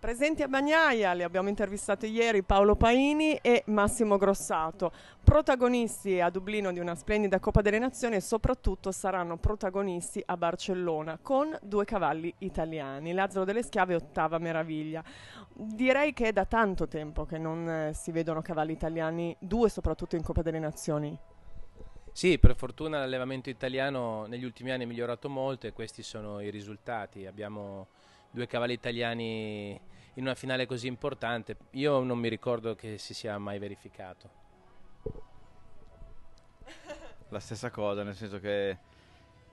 Presenti a Bagnaia, li abbiamo intervistati ieri Paolo Paini e Massimo Grossato, protagonisti a Dublino di una splendida Coppa delle Nazioni e soprattutto saranno protagonisti a Barcellona con due cavalli italiani, Lazzaro delle Schiave e Ottava Meraviglia. Direi che è da tanto tempo che non eh, si vedono cavalli italiani, due soprattutto in Coppa delle Nazioni. Sì, per fortuna l'allevamento italiano negli ultimi anni è migliorato molto e questi sono i risultati. Abbiamo due cavalli italiani in una finale così importante. Io non mi ricordo che si sia mai verificato. La stessa cosa, nel senso che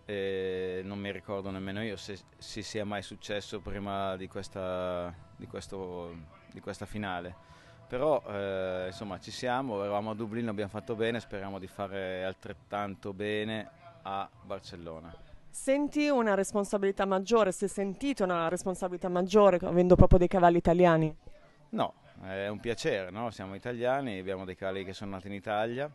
eh, non mi ricordo nemmeno io se, si sia mai successo prima di questa, di questo, di questa finale. Però eh, insomma ci siamo, eravamo a Dublino, abbiamo fatto bene, speriamo di fare altrettanto bene a Barcellona. Senti una responsabilità maggiore, se sentite una responsabilità maggiore avendo proprio dei cavalli italiani? No, è un piacere, no? siamo italiani, abbiamo dei cavalli che sono nati in Italia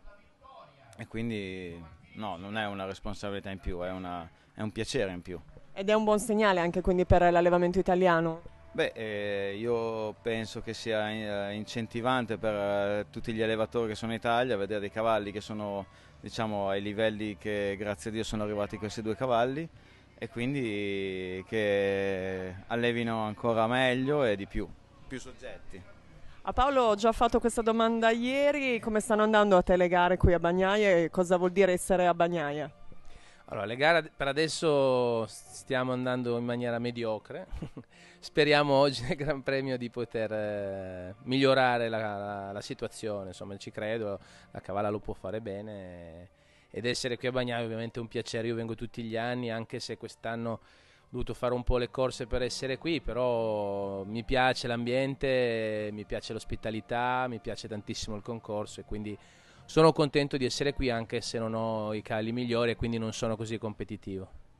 e quindi no, non è una responsabilità in più, è, una, è un piacere in più. Ed è un buon segnale anche quindi per l'allevamento italiano? Beh, eh, io penso che sia eh, incentivante per eh, tutti gli allevatori che sono in Italia vedere dei cavalli che sono diciamo, ai livelli che grazie a Dio sono arrivati questi due cavalli e quindi che allevino ancora meglio e di più, più soggetti. A Paolo ho già fatto questa domanda ieri, come stanno andando a te le gare qui a Bagnaia e cosa vuol dire essere a Bagnaia? Allora, le gare per adesso stiamo andando in maniera mediocre speriamo oggi nel Gran Premio di poter eh, migliorare la, la, la, situazione, insomma ci credo, la Cavalla lo può fare bene ed essere qui a Bagnai è ovviamente un piacere, io vengo tutti gli anni anche se quest'anno ho dovuto fare un po' le corse per essere qui, però mi piace l'ambiente, mi piace l'ospitalità, mi piace tantissimo il concorso e quindi sono contento di essere qui anche se non ho i cali migliori e quindi non sono così competitivo.